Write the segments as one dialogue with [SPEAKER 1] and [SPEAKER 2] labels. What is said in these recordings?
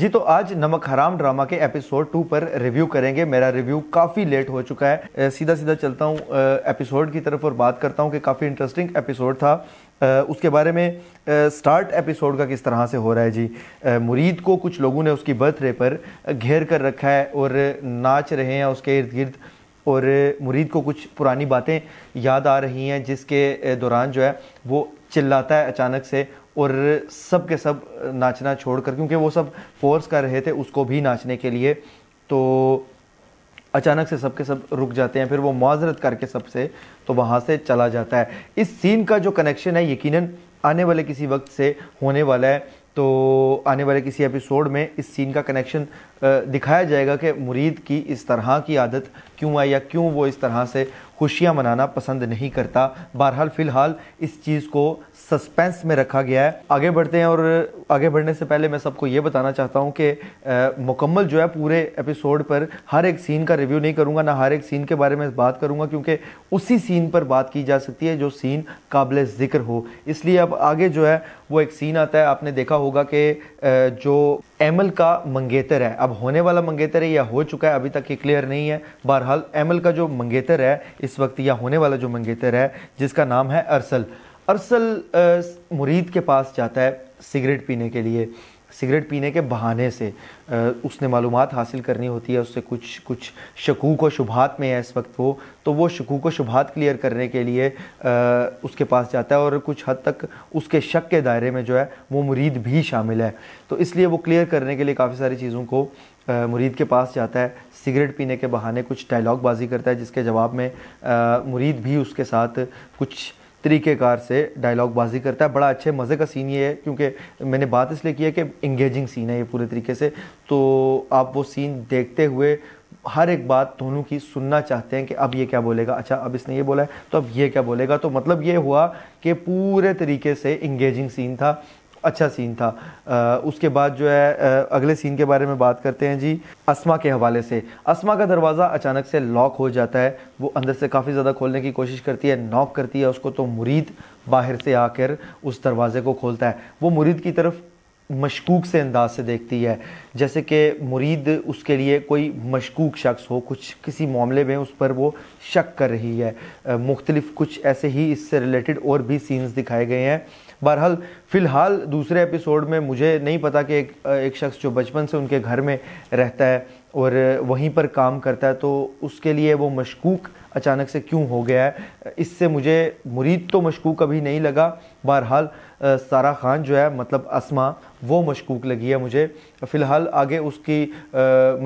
[SPEAKER 1] जी तो आज नमक हराम ड्रामा के एपिसोड टू पर रिव्यू करेंगे मेरा रिव्यू काफ़ी लेट हो चुका है सीधा सीधा चलता हूँ एपिसोड की तरफ और बात करता हूँ कि काफ़ी इंटरेस्टिंग एपिसोड था उसके बारे में स्टार्ट एपिसोड का किस तरह से हो रहा है जी मुरीद को कुछ लोगों ने उसकी बर्थडे पर घेर कर रखा है और नाच रहे हैं उसके इर्द गिर्द और मुरीद को कुछ पुरानी बातें याद आ रही हैं जिसके दौरान जो है वो चिल्लाता है अचानक से और सब के सब नाचना छोड़ कर क्योंकि वो सब फोर्स कर रहे थे उसको भी नाचने के लिए तो अचानक से सबके सब रुक जाते हैं फिर वो माजरत करके सबसे तो वहाँ से चला जाता है इस सीन का जो कनेक्शन है यकीनन आने वाले किसी वक्त से होने वाला है तो आने वाले किसी एपिसोड में इस सीन का कनेक्शन दिखाया जाएगा कि मुरीद की इस तरह की आदत क्यों आई या क्यों वो इस तरह से खुशियां मनाना पसंद नहीं करता बहरहाल फ़िलहाल इस चीज़ को सस्पेंस में रखा गया है आगे बढ़ते हैं और आगे बढ़ने से पहले मैं सबको ये बताना चाहता हूँ कि मुकम्मल जो है पूरे एपिसोड पर हर एक सीन का रिव्यू नहीं करूँगा ना हर एक सीन के बारे में बात करूँगा क्योंकि उसी सीन पर बात की जा सकती है जो सीन काबिल ज़िक्र हो इसलिए अब आगे जो है वो एक सीन आता है आपने देखा होगा कि जो एमल का मंगेतर है अब होने वाला मंगेतर है या हो चुका है अभी तक ये क्लियर नहीं है बहरहाल एमल का जो मंगेतर है इस वक्त या होने वाला जो मंगेतर है जिसका नाम है अरसल अरसल मुरीद के पास जाता है सिगरेट पीने के लिए सिगरेट पीने के बहाने से उसने मालूम हासिल करनी होती है उससे कुछ कुछ शकूक व शुभात में है इस वक्त वो तो वो शकूक व शुभात क्लियर करने के लिए उसके पास जाता है और कुछ हद तक उसके शक के दायरे में जो है वो मुरीद भी शामिल है तो इसलिए वो क्लियर करने के लिए काफ़ी सारी चीज़ों को मुरीद के पास जाता है सिगरेट पीने के बहाने कुछ डायलॉग बाजी करता है जिसके जवाब में मुरीद भी उसके साथ कुछ तरीक़ेकार से डायलॉग बाजी करता है बड़ा अच्छे मज़े का सीन ये है क्योंकि मैंने बात इसलिए की है कि इंगेजिंग सीन है ये पूरे तरीके से तो आप वो सीन देखते हुए हर एक बात दोनों की सुनना चाहते हैं कि अब ये क्या बोलेगा अच्छा अब इसने ये बोला है तो अब ये क्या बोलेगा तो मतलब ये हुआ कि पूरे तरीके से इंगेजिंग सीन था अच्छा सीन था आ, उसके बाद जो है आ, अगले सीन के बारे में बात करते हैं जी असमा के हवाले से अस्मा का दरवाज़ा अचानक से लॉक हो जाता है वो अंदर से काफ़ी ज़्यादा खोलने की कोशिश करती है नॉक करती है उसको तो मुरीद बाहर से आकर उस दरवाज़े को खोलता है वो मुरीद की तरफ मशकूक से अंदाज से देखती है जैसे कि मुरीद उसके लिए कोई मशकूक शख्स हो कुछ किसी मामले में उस पर वो शक कर रही है मुख्तलिफ़ कुछ ऐसे ही इससे रिलेटेड और भी सीन्स दिखाए गए हैं बहरहाल फ़िलहाल दूसरे एपिसोड में मुझे नहीं पता कि एक एक शख्स जो बचपन से उनके घर में रहता है और वहीं पर काम करता है तो उसके लिए वो मशकूक अचानक से क्यों हो गया है इससे मुझे मुरीद तो मशकूक अभी नहीं लगा बहरहाल सारा ख़ान जो है मतलब असमा वो मशकूक लगी है मुझे फ़िलहाल आगे उसकी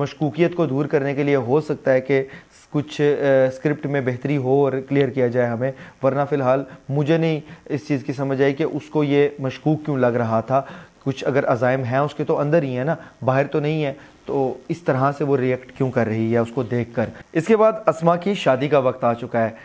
[SPEAKER 1] मशकूकियत को दूर करने के लिए हो सकता है कि कुछ स्क्रिप्ट में बेहतरी हो और क्लियर किया जाए हमें वरना फ़िलहाल मुझे नहीं इस चीज़ की समझ आई कि उसको ये मशकूक क्यों लग रहा था कुछ अगर अजायम हैं उसके तो अंदर ही है ना बाहर तो नहीं है तो इस तरह से वो रिएक्ट क्यों कर रही है उसको देख कर इसके बाद असमा की शादी का वक्त आ चुका है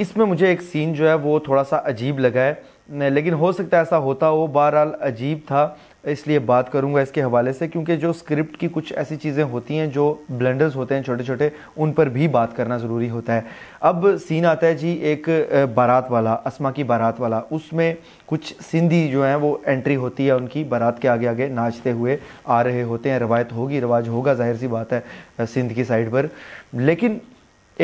[SPEAKER 1] इसमें मुझे एक सीन जो है वो थोड़ा सा अजीब लगा है लेकिन हो सकता है ऐसा होता हो बहरहाल अजीब था इसलिए बात करूंगा इसके हवाले से क्योंकि जो स्क्रिप्ट की कुछ ऐसी चीज़ें होती हैं जो ब्लेंडर्स होते हैं छोटे छोटे उन पर भी बात करना ज़रूरी होता है अब सीन आता है जी एक बारात वाला असमा की बारात वाला उसमें कुछ सिंधी जो हैं वो एंट्री होती है उनकी बारात के आगे आगे नाचते हुए आ रहे होते हैं रवायत होगी रिवाज होगा जाहिर सी बात है सिंध की साइड पर लेकिन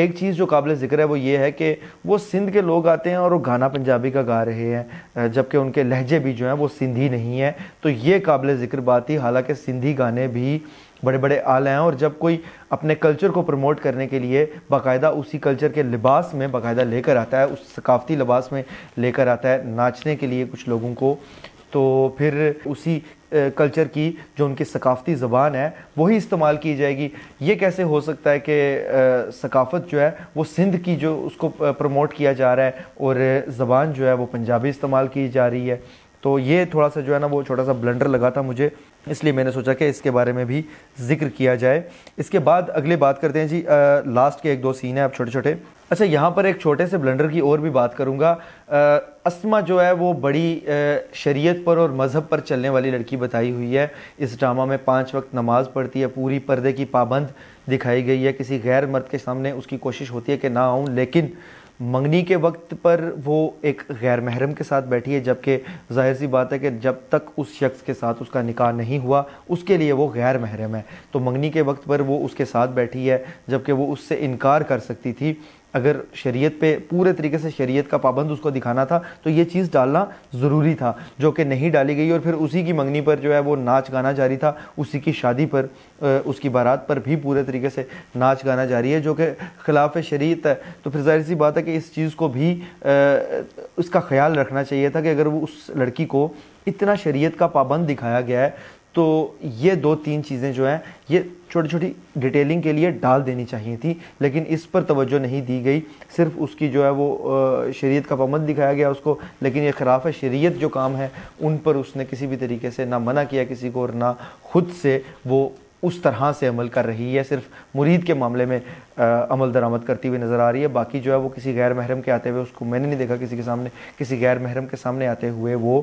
[SPEAKER 1] एक चीज़ जो काबिल ज़िक्र है वो ये है कि वो सिंध के लोग आते हैं और वो गाना पंजाबी का गा रहे हैं जबकि उनके लहजे भी जो हैं वो सिंधी नहीं है तो ये काबिल ज़िक्र बात ही हालांकि सिंधी गाने भी बड़े बड़े आला हैं और जब कोई अपने कल्चर को प्रमोट करने के लिए बाकायदा उसी कल्चर के लिबास में बाकायदा लेकर आता है उस सकाफती लिबास में लेकर आता है नाचने के लिए कुछ लोगों को तो फिर उसी कल्चर की जो उनकी सकाफ़ती ज़बान है वही इस्तेमाल की जाएगी ये कैसे हो सकता है कि सकाफ़त जो है वो सिंध की जो उसको प्रमोट किया जा रहा है और ज़बान जो है वो पंजाबी इस्तेमाल की जा रही है तो ये थोड़ा सा जो है ना वो छोटा सा ब्लंडर लगा था मुझे इसलिए मैंने सोचा कि इसके बारे में भी जिक्र किया जाए इसके बाद अगले बात करते हैं जी आ, लास्ट के एक दो सीन है आप छोटे छोटे अच्छा यहाँ पर एक छोटे से ब्लंडर की और भी बात करूँगा असमा जो है वो बड़ी शरीयत पर और मज़हब पर चलने वाली लड़की बताई हुई है इस ड्रामा में पाँच वक्त नमाज़ पढ़ती है पूरी पर्दे की पाबंद दिखाई गई है किसी गैर मर्द के सामने उसकी कोशिश होती है कि ना आऊँ लेकिन मंगनी के वक्त पर वो एक गैर महरम के साथ बैठी है जबकि जाहिर सी बात है कि जब तक उस शख्स के साथ उसका निकाह नहीं हुआ उसके लिए वो गैर महरम है तो मंगनी के वक्त पर वो उसके साथ बैठी है जबकि वो उससे इनकार कर सकती थी अगर शरीयत पे पूरे तरीके से शरीयत का पाबंद उसको दिखाना था तो ये चीज़ डालना ज़रूरी था जो कि नहीं डाली गई और फिर उसी की मंगनी पर जो है वो नाच गाना जारी था उसी की शादी पर उसकी बारात पर भी पूरे तरीके से नाच गाना जारी है जो कि ख़िलाफ़ शरीत है तो फिर जाहिर सी बात है कि इस चीज़ को भी उसका ख्याल रखना चाहिए था कि अगर वो उस लड़की को इतना शरीयत का पाबंद दिखाया गया है तो ये दो तीन चीज़ें जो हैं ये छोटी छोटी डिटेलिंग के लिए डाल देनी चाहिए थी लेकिन इस पर तवज्जो नहीं दी गई सिर्फ उसकी जो है वो शरीयत का पाबंद दिखाया गया उसको लेकिन ये खिलाफ शरीयत जो काम है उन पर उसने किसी भी तरीके से ना मना किया किसी को और ना खुद से वो उस तरह से अमल कर रही है सिर्फ मुरीद के मामले में आ, अमल दरामद करती हुई नज़र आ रही है बाकी जो है वो किसी गैर महरम के आते हुए उसको मैंने नहीं देखा किसी के सामने किसी गैर महरम के सामने आते हुए वो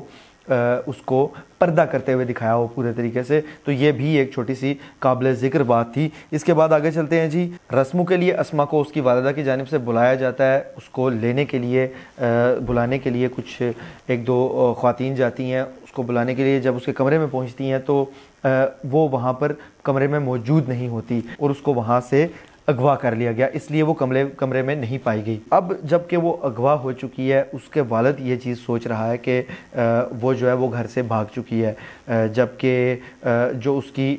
[SPEAKER 1] उसको पर्दा करते हुए दिखाया हो पूरे तरीके से तो ये भी एक छोटी सी काबिल ज़िक्र बात थी इसके बाद आगे चलते हैं जी रस्मों के लिए असमा को उसकी वालदा की जानब से बुलाया जाता है उसको लेने के लिए बुलाने के लिए कुछ एक दो खातन जाती हैं उसको बुलाने के लिए जब उसके कमरे में पहुँचती हैं तो वो वहाँ पर कमरे में मौजूद नहीं होती और उसको वहाँ से अगवा कर लिया गया इसलिए वो कमरे कमरे में नहीं पाई गई अब जबकि वो अगवा हो चुकी है उसके वालद ये चीज़ सोच रहा है कि वो जो है वो घर से भाग चुकी है जबकि जो उसकी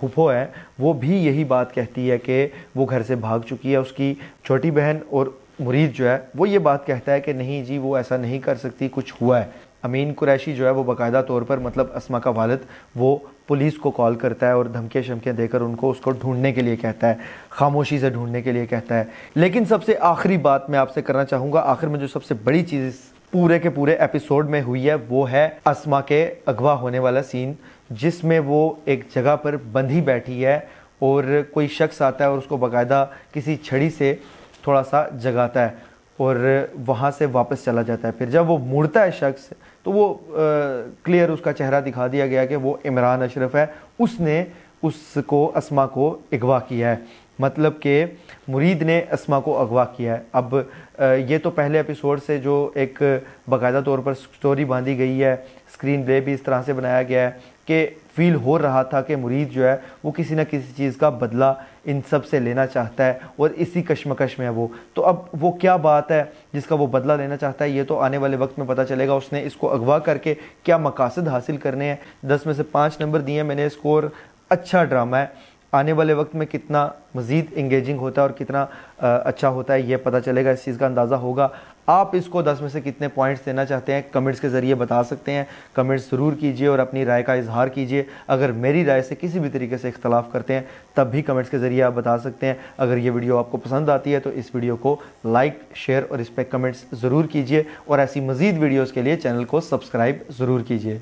[SPEAKER 1] फूफो है वो भी यही बात कहती है कि वो घर से भाग चुकी है उसकी छोटी बहन और मुरीद जो है वो ये बात कहता है कि नहीं जी वो ऐसा नहीं कर सकती कुछ हुआ है अमीन कुरैशी जो है वो बाकायदा तौर पर मतलब असमा का वालद वो पुलिस को कॉल करता है और धमकियाँ शमकियाँ देकर उनको उसको ढूंढने के लिए कहता है खामोशी से ढूंढने के लिए कहता है लेकिन सबसे आखिरी बात मैं आपसे करना चाहूँगा आखिर में जो सबसे बड़ी चीज़ पूरे के पूरे एपिसोड में हुई है वो है असमा के अगवा होने वाला सीन जिसमें वो एक जगह पर बंधी बैठी है और कोई शख्स आता है और उसको बाकायदा किसी छड़ी से थोड़ा सा जगाता है और वहाँ से वापस चला जाता है फिर जब वो मुड़ता है शख्स तो वो आ, क्लियर उसका चेहरा दिखा दिया गया कि वो इमरान अशरफ है उसने उसको असमा को अगवा किया है मतलब के मुरीद ने अस्मा को अगवा किया है अब ये तो पहले एपिसोड से जो एक बाकायदा तौर पर स्टोरी बांधी गई है स्क्रीन प्ले भी इस तरह से बनाया गया है कि फील हो रहा था कि मुरीद जो है वो किसी ना किसी चीज़ का बदला इन सब से लेना चाहता है और इसी कश्मकश में है वो तो अब वो क्या बात है जिसका वो बदला लेना चाहता है ये तो आने वाले वक्त में पता चलेगा उसने इसको अगवा करके क्या मकासद हासिल करने हैं दस में से पाँच नंबर दिए मैंने स्कोर अच्छा ड्रामा है आने वाले वक्त में कितना मज़ीद इंगेजिंग होता है और कितना आ, अच्छा होता है ये पता चलेगा इस चीज़ का अंदाज़ा होगा आप इसको 10 में से कितने पॉइंट्स देना चाहते हैं कमेंट्स के ज़रिए बता सकते हैं कमेंट्स ज़रूर कीजिए और अपनी राय का इजहार कीजिए अगर मेरी राय से किसी भी तरीके से इख्तलाफ करते हैं तब भी कमेंट्स के ज़रिए आप बता सकते हैं अगर ये वीडियो आपको पसंद आती है तो इस वीडियो को लाइक शेयर और इस पर कमेंट्स ज़रूर कीजिए और ऐसी मज़ीद वीडियोज़ के लिए चैनल को सब्सक्राइब ज़रूर कीजिए